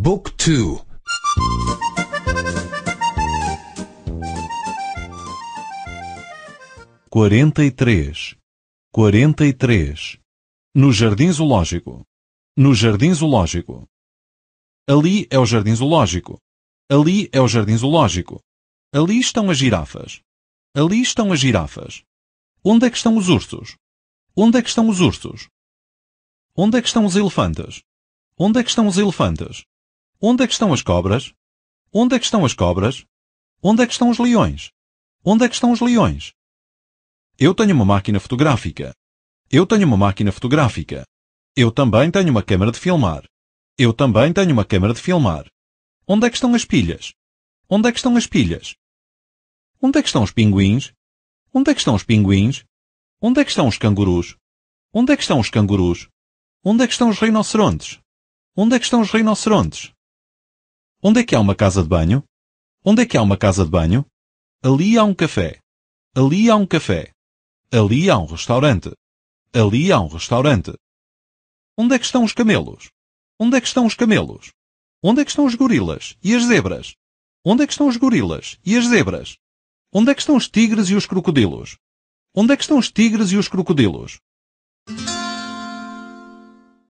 Book 2 43 43 No Jardim Zoológico No Jardim Zoológico Ali é o Jardim Zoológico. Ali é o Jardim Zoológico. Ali estão as girafas. Ali estão as girafas. Onde é que estão os ursos? Onde é que estão os ursos? Onde é que estão os elefantes? Onde é que estão os elefantes? Onde é que estão as cobras? Onde é que estão as cobras? Onde é que estão os leões? Onde é que estão os leões? Eu tenho uma máquina fotográfica. Eu tenho uma máquina fotográfica. Eu também tenho uma câmara de filmar. Eu também tenho uma câmara de filmar. Onde é que estão as pilhas? Onde é que estão as pilhas? Onde é que estão os pinguins? Onde é que estão os pinguins? Onde é que estão os cangurus? Onde é que estão os cangurus? Onde é que estão os rinocerontes? Onde é que estão os rinocerontes? Onde é que há uma casa de banho? Onde é que há uma casa de banho? Ali há um café. Ali há um café. Ali há um restaurante. Ali há um restaurante. Onde é que estão os camelos? Onde é que estão os camelos? Onde é que estão os gorilas e as zebras? Onde é que estão os gorilas e as zebras? Onde é que estão os tigres e os crocodilos? Onde é que estão os tigres e os crocodilos?